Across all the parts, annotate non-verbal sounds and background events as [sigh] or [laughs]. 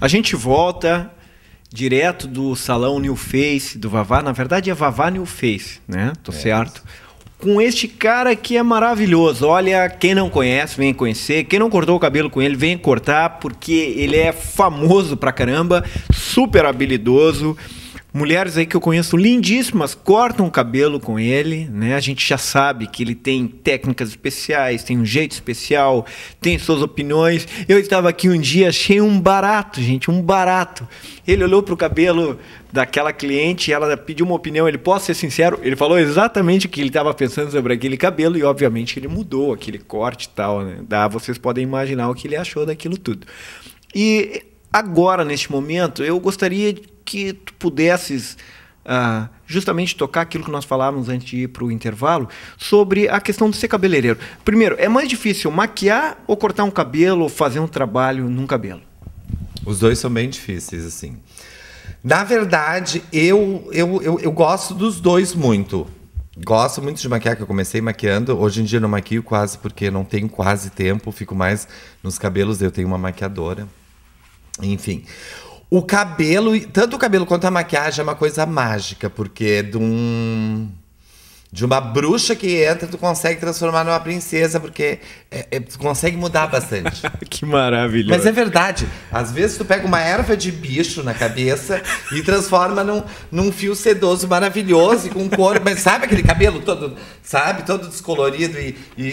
A gente volta direto do salão New Face do Vavá, na verdade é Vavá New Face, né? Tô é. certo. Com este cara que é maravilhoso. Olha, quem não conhece, vem conhecer. Quem não cortou o cabelo com ele, vem cortar, porque ele é famoso pra caramba, super habilidoso. Mulheres aí que eu conheço lindíssimas cortam o cabelo com ele, né? A gente já sabe que ele tem técnicas especiais, tem um jeito especial, tem suas opiniões. Eu estava aqui um dia, achei um barato, gente, um barato. Ele olhou para o cabelo daquela cliente, ela pediu uma opinião, ele posso ser sincero, ele falou exatamente o que ele estava pensando sobre aquele cabelo e obviamente ele mudou aquele corte e tal, né? Dá, vocês podem imaginar o que ele achou daquilo tudo. E agora neste momento, eu gostaria que tu pudesses ah, justamente tocar aquilo que nós falávamos antes de ir para o intervalo, sobre a questão de ser cabeleireiro. Primeiro, é mais difícil maquiar ou cortar um cabelo ou fazer um trabalho num cabelo? Os dois são bem difíceis, assim. Na verdade, eu, eu, eu, eu gosto dos dois muito. Gosto muito de maquiar, que eu comecei maquiando. Hoje em dia não maquio quase porque não tenho quase tempo, fico mais nos cabelos. Eu tenho uma maquiadora. Enfim. O cabelo, tanto o cabelo quanto a maquiagem é uma coisa mágica, porque é de um de uma bruxa que entra, tu consegue transformar numa princesa, porque é, é, tu consegue mudar bastante. [laughs] que maravilhoso. Mas é verdade. Às vezes tu pega uma erva de bicho na cabeça e transforma num, num fio sedoso maravilhoso e com cor. Mas sabe aquele cabelo todo, sabe, todo descolorido e, e,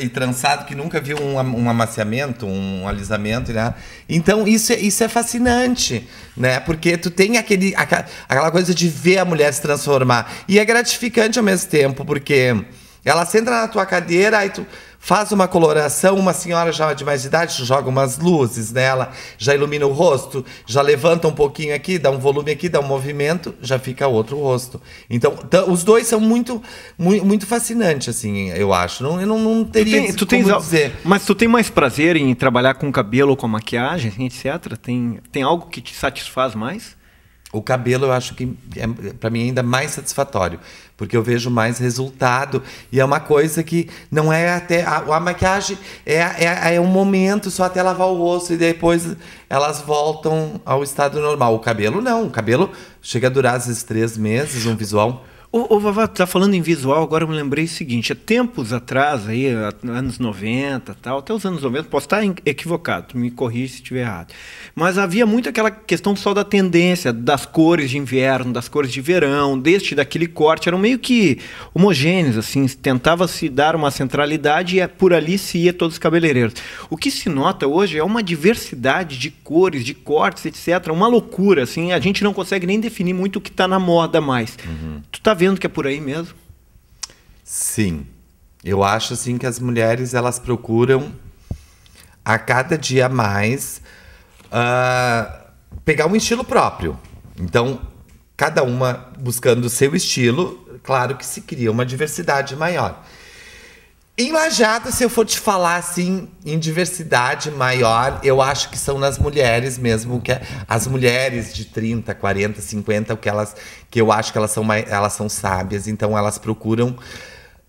e trançado, que nunca viu um, um amaciamento, um alisamento, né? Então isso, é, isso é fascinante, né? Porque tu tem aquele, aquela coisa de ver a mulher se transformar. E é gratificante ao mesmo tempo, porque ela senta na tua cadeira, aí tu faz uma coloração, uma senhora já de mais idade joga umas luzes nela, já ilumina o rosto, já levanta um pouquinho aqui, dá um volume aqui, dá um movimento, já fica outro rosto. Então, os dois são muito muito, muito fascinantes, assim, eu acho. Não, eu não, não teria tu tem, tu como tens, dizer. Mas tu tem mais prazer em trabalhar com cabelo, com maquiagem, etc? Tem, tem algo que te satisfaz mais? O cabelo eu acho que é para mim ainda mais satisfatório, porque eu vejo mais resultado e é uma coisa que não é até a, a maquiagem é, é, é, um momento só até lavar o rosto e depois elas voltam ao estado normal. O cabelo não, o cabelo chega a durar às vezes três meses, um visual o, o Vavá, tá falando em visual, agora eu me lembrei o seguinte, há tempos atrás, aí, anos 90 tal, até os anos 90, posso estar equivocado, me corrija se estiver errado. Mas havia muito aquela questão só da tendência, das cores de inverno, das cores de verão, deste daquele corte, eram meio que homogêneos, assim, tentava se dar uma centralidade e é, por ali se ia todos os cabeleireiros. O que se nota hoje é uma diversidade de cores, de cortes, etc, uma loucura, assim, a gente não consegue nem definir muito o que está na moda mais. Uhum. Tu tá vendo que é por aí mesmo? Sim. Eu acho assim que as mulheres elas procuram a cada dia mais uh, pegar um estilo próprio. Então, cada uma buscando o seu estilo, claro que se cria uma diversidade maior. Em Lajada, se eu for te falar assim, em diversidade maior, eu acho que são nas mulheres mesmo, que é, as mulheres de 30, 40, 50, o que elas que eu acho que elas são elas são sábias, então elas procuram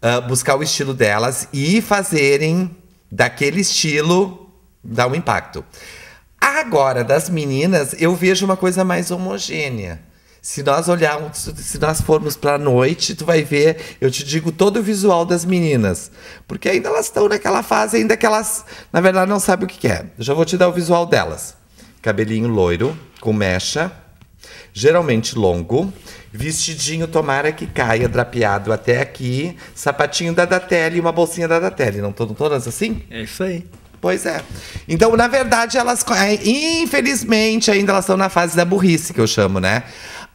uh, buscar o estilo delas e fazerem daquele estilo dar um impacto. Agora, das meninas, eu vejo uma coisa mais homogênea se nós olharmos, se nós formos para a noite, tu vai ver, eu te digo todo o visual das meninas, porque ainda elas estão naquela fase ainda que elas, na verdade, não sabem o que, que é. Eu já vou te dar o visual delas. Cabelinho loiro com mecha, geralmente longo, vestidinho tomara que caia drapeado até aqui, sapatinho da Datele e uma bolsinha da Datele. Não estão todas assim? É isso aí. Pois é. Então, na verdade, elas, é, infelizmente, ainda elas estão na fase da burrice, que eu chamo, né?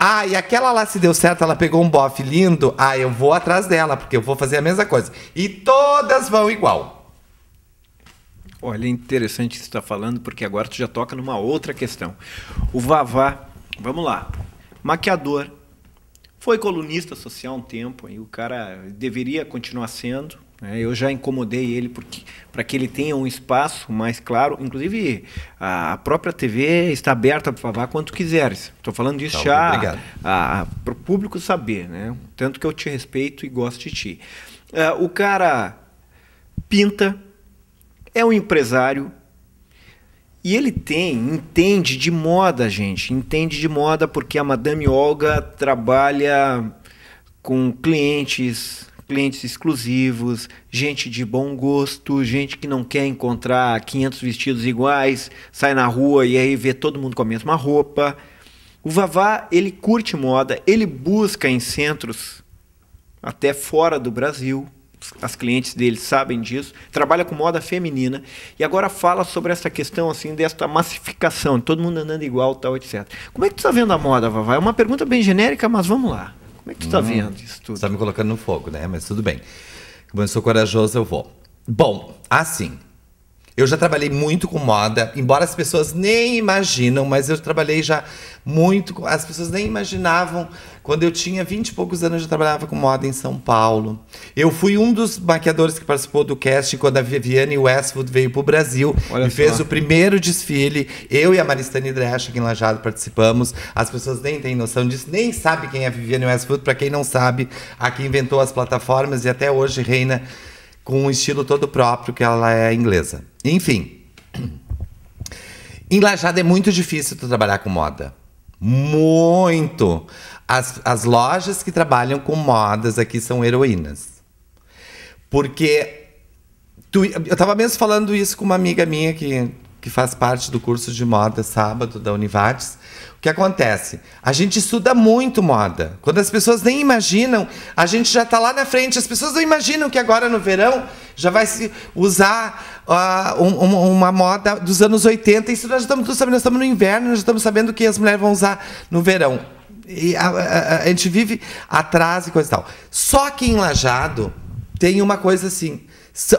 Ah, e aquela lá se deu certo, ela pegou um bofe lindo. Ah, eu vou atrás dela, porque eu vou fazer a mesma coisa. E todas vão igual. Olha, é interessante que você está falando, porque agora tu já toca numa outra questão. O Vavá, vamos lá, maquiador, foi colunista social um tempo, e o cara deveria continuar sendo, né? Eu já incomodei ele para que ele tenha um espaço mais claro. Inclusive, a própria TV está aberta para falar quanto quiseres. Estou falando disso tá, já para o público saber, né? Tanto que eu te respeito e gosto de ti. Uh, o cara pinta, é um empresário. E ele tem, entende de moda, gente. Entende de moda porque a Madame Olga trabalha com clientes clientes exclusivos, gente de bom gosto, gente que não quer encontrar 500 vestidos iguais, sai na rua e aí vê todo mundo com a mesma roupa. O Vavá, ele curte moda, ele busca em centros até fora do Brasil. As clientes dele sabem disso. Trabalha com moda feminina e agora fala sobre essa questão assim desta massificação, todo mundo andando igual, tal, etc. Como é que tu está vendo a moda, Vavá? É uma pergunta bem genérica, mas vamos lá. Como é que tu está hum, vendo isso tudo? Você tá me colocando no fogo, né? Mas tudo bem. Como eu sou corajoso, eu vou. Bom, assim, eu já trabalhei muito com moda, embora as pessoas nem imaginam, mas eu trabalhei já muito. Com, as pessoas nem imaginavam. Quando eu tinha vinte e poucos anos, eu já trabalhava com moda em São Paulo. Eu fui um dos maquiadores que participou do casting quando a Viviane Westwood veio para o Brasil Olha e fez o primeiro desfile. Eu e a Maristane Dresch, aqui em Lajado, participamos. As pessoas nem têm noção disso, nem sabem quem é a Viviane Westwood. Para quem não sabe, a que inventou as plataformas e até hoje reina com um estilo todo próprio, que ela é inglesa. Enfim. Em Lajada é muito difícil tu trabalhar com moda. Muito! As, as lojas que trabalham com modas aqui são heroínas. Porque tu, eu estava mesmo falando isso com uma amiga minha que que faz parte do curso de moda sábado da Univates. O que acontece? A gente estuda muito moda. Quando as pessoas nem imaginam, a gente já está lá na frente. As pessoas não imaginam que agora no verão já vai se usar uh, um, uma moda dos anos 80. Isso nós estamos sabendo, nós estamos no inverno, nós estamos sabendo que as mulheres vão usar no verão. E a, a, a gente vive atrás e coisa e tal. Só que em Lajado tem uma coisa assim.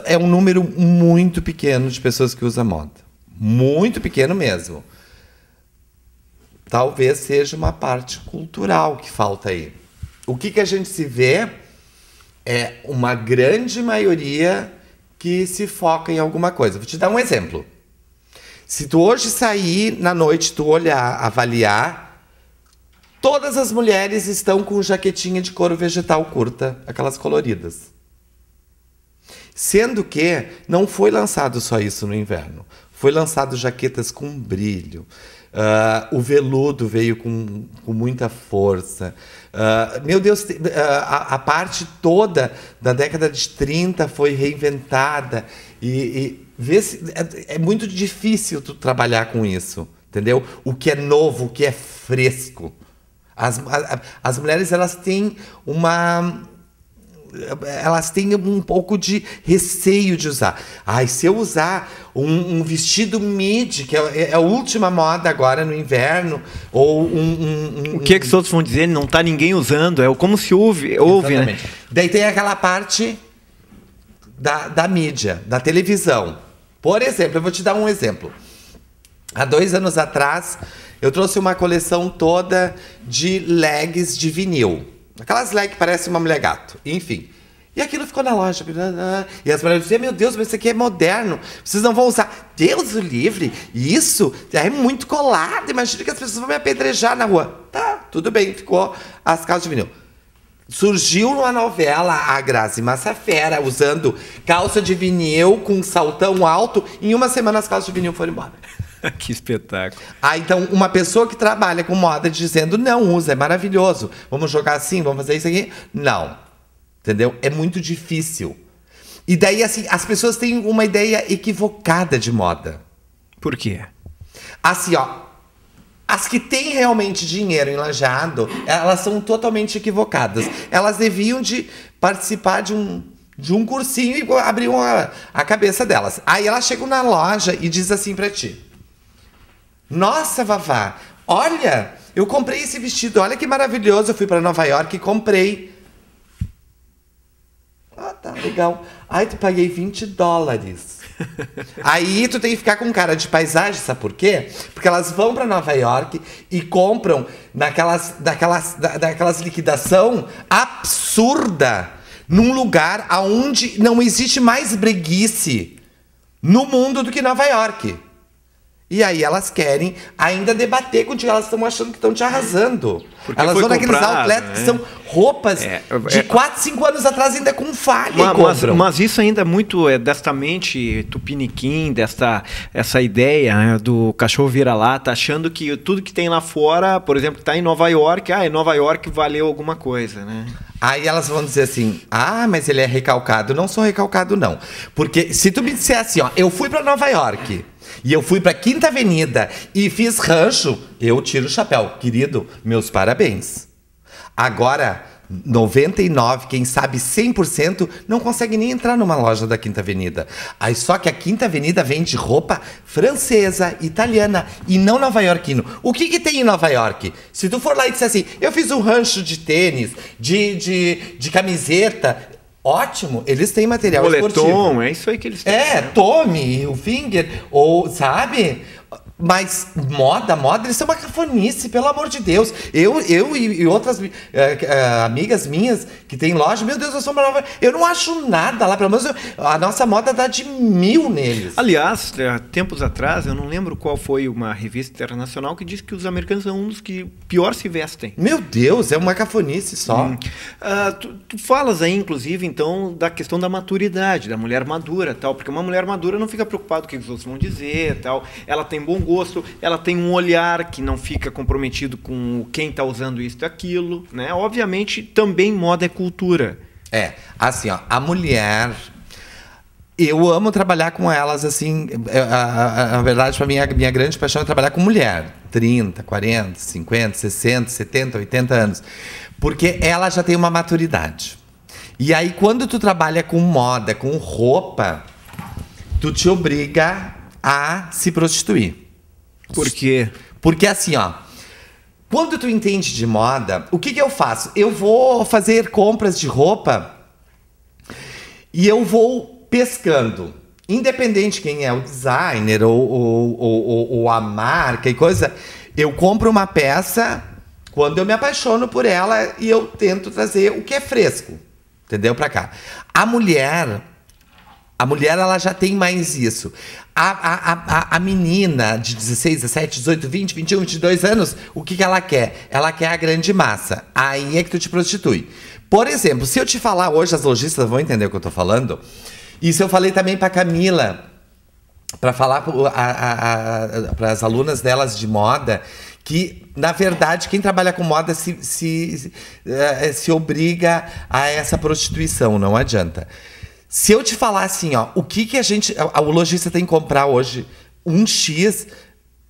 É um número muito pequeno de pessoas que usam moda muito pequeno mesmo. Talvez seja uma parte cultural que falta aí. O que, que a gente se vê é uma grande maioria que se foca em alguma coisa. Vou te dar um exemplo. Se tu hoje sair na noite, tu olhar, avaliar, todas as mulheres estão com jaquetinha de couro vegetal curta, aquelas coloridas. Sendo que não foi lançado só isso no inverno. Foi lançado jaquetas com brilho. Uh, o veludo veio com, com muita força. Uh, meu Deus, uh, a, a, parte toda da década de 30 foi reinventada. E, e se, é, é, muito difícil tu trabalhar com isso, entendeu? O que é novo, o que é fresco. As, a, as mulheres elas têm uma, elas têm um pouco de receio de usar. Ai, se eu usar um, um vestido midi, que é, é, a última moda agora no inverno, ou um. um, um o que, é que os outros vão dizer? Não está ninguém usando, é como se ouve, ouve né? Daí tem aquela parte da, da mídia, da televisão. Por exemplo, eu vou te dar um exemplo. Há dois anos atrás, eu trouxe uma coleção toda de legs de vinil Aquelas legs que parece uma mulher gato. Enfim. E aquilo ficou na loja. E as mulheres diziam, meu Deus, mas isso aqui é moderno. Vocês não vão usar. Deus o livre. Isso é muito colado. Imagina que as pessoas vão me apedrejar na rua. Tá, tudo bem. Ficou as calças de vinil. Surgiu numa novela a Grazi Massafera usando calça de vinil com saltão alto. Em uma semana as calças de vinil foram embora. [laughs] [laughs] que espetáculo. Ah, então, uma pessoa que trabalha com moda dizendo não usa, é maravilhoso, vamos jogar assim, vamos fazer isso aqui. Não. Entendeu? É muito difícil. E daí, assim, as pessoas têm uma ideia equivocada de moda. Por quê? Assim, ó. As que têm realmente dinheiro em elas são totalmente equivocadas. Elas deviam de participar de um, de um cursinho e abrir uma, a cabeça delas. Aí elas chegam na loja e diz assim para ti: nossa, Vavá, olha, eu comprei esse vestido, olha que maravilhoso. Eu fui para Nova York e comprei. Ah, tá, legal. Aí tu paguei 20 dólares. [laughs] Aí tu tem que ficar com cara de paisagem, sabe por quê? Porque elas vão para Nova York e compram naquelas, daquelas, da, daquelas liquidação absurda num lugar aonde não existe mais breguice no mundo do que Nova York. E aí elas querem ainda debater contigo. Elas estão achando que estão te arrasando. Porque elas vão naqueles outlets né? que são roupas é, é, de 4, 5 anos atrás ainda com falha mas, mas, isso ainda é muito é, desta mente tupiniquim, desta essa ideia né, do cachorro vira-lata, achando que tudo que tem lá fora, por exemplo, que está em Nova York, ah, em Nova York valeu alguma coisa, né? Aí elas vão dizer assim: ah, mas ele é recalcado. Não sou recalcado, não. Porque se tu me dissesse assim, ó, eu fui para Nova York e eu fui para Quinta Avenida e fiz rancho, eu tiro o chapéu. Querido, meus parabéns. Agora, 99, quem sabe 100%, não consegue nem entrar numa loja da Quinta Avenida. Aí só que a Quinta Avenida vende roupa francesa, italiana e não nova-iorquino. O que, que tem em Nova York? Se tu for lá e disser assim, eu fiz um rancho de tênis, de, de, de camiseta, Ótimo, eles têm material Boletom, esportivo. é isso aí que eles têm. É, Tommy, Tome, o Finger, ou, sabe? Mas moda, moda, isso é uma cafonice, pelo amor de Deus. Eu, eu e, e outras eh, eh, amigas minhas que têm loja, meu Deus, eu sou maravilhosa. Eu não acho nada lá, pelo menos eu, a nossa moda dá de mil neles. Aliás, há eh, tempos atrás, eu não lembro qual foi uma revista internacional que disse que os americanos são um dos que pior se vestem. Meu Deus, é uma cafonice só. Hum. Uh, tu, tu, falas aí, inclusive, então, da questão da maturidade, da mulher madura tal, porque uma mulher madura não fica preocupada com o que os outros vão dizer tal. Ela tem bom rosto, ela tem um olhar que não fica comprometido com quem está usando isso e aquilo. Né? Obviamente, também moda é cultura. É, assim, ó, a mulher eu amo trabalhar com elas, assim. É, na verdade, para mim, a minha grande paixão é trabalhar com mulher. 30, 40, 50, 60, 70, 80 anos. Porque ela já tem uma maturidade. E aí, quando tu trabalha com moda, com roupa, tu te obriga a se prostituir. Por quê? Porque assim, ó. Quando tu entende de moda, o que, que eu faço? Eu vou fazer compras de roupa e eu vou pescando. Independente quem é o designer ou, ou, ou, ou a marca e coisa, eu compro uma peça quando eu me apaixono por ela e eu tento trazer o que é fresco, entendeu? Para cá. A mulher, a mulher, ela já tem mais isso. A, a, a, a, menina de 16, 17, 18, 20, 21, 22 anos, o que, que ela quer? Ela quer a grande massa. Aí é que tu te prostitui. Por exemplo, se eu te falar hoje, as lojistas vão entender o que eu tô falando. Isso eu falei também pra Camila, para falar para as alunas delas de moda, que, na verdade, quem trabalha com moda se, se, se, eh, se obriga a essa prostituição, não adianta. Se eu te falar assim, ó, o que que a gente, a, o lojista tem que comprar hoje, um X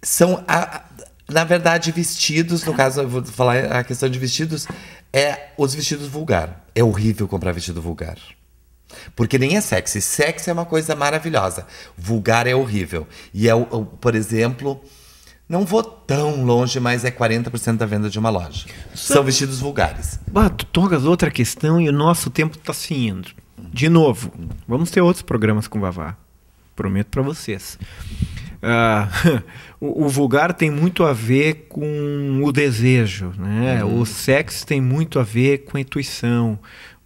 são a, a, na verdade vestidos, no caso eu vou falar a questão de vestidos, é os vestidos vulgar. É horrível comprar vestido vulgar. Porque nem é sexy. Sexy é uma coisa maravilhosa. Vulgar é horrível. E é, por exemplo, não vou tão longe, mas é 40% da venda de uma loja. São, São vestidos vulgares. Bato, tu tocas outra questão e o nosso tempo está se indo de novo, vamos ter outros programas com Vavá. Prometo para vocês. Uh, [laughs] o, o, vulgar tem muito a ver com o desejo, né? Uhum. O sexo tem muito a ver com a intuição,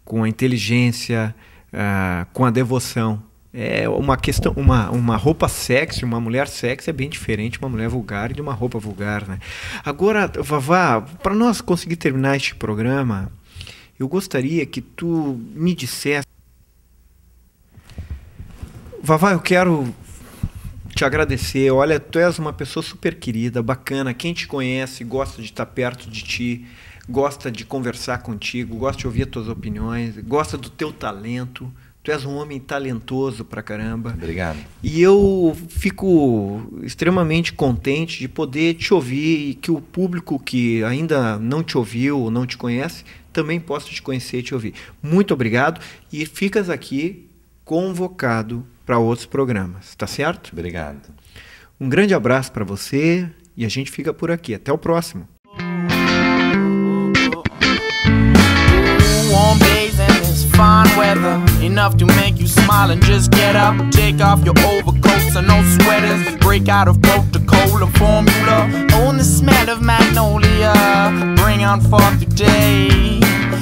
com a inteligência, uh, com a devoção. É uma questão, uma, uma roupa sexy, uma mulher sexy é bem diferente de uma mulher vulgar e de uma roupa vulgar, né? Agora, Vavá, para nós conseguir terminar este programa, eu gostaria que tu me dissesse Vavá, eu quero te agradecer. Olha, tu és uma pessoa super querida, bacana. Quem te conhece gosta de estar perto de ti, gosta de conversar contigo, gosta de ouvir as tuas opiniões, gosta do teu talento. Tu és um homem talentoso pra caramba. Obrigado. E eu fico extremamente contente de poder te ouvir e que o público que ainda não te ouviu ou não te conhece também possa te conhecer e te ouvir. Muito obrigado e ficas aqui convocado para outros programas, tá certo? Obrigado. Um grande abraço para você e a gente fica por aqui. Até o próximo. fine weather Enough to make you smile and just get up Take off your overcoats and no sweaters Break out of protocol and formula Own the smell of magnolia Bring on forth the day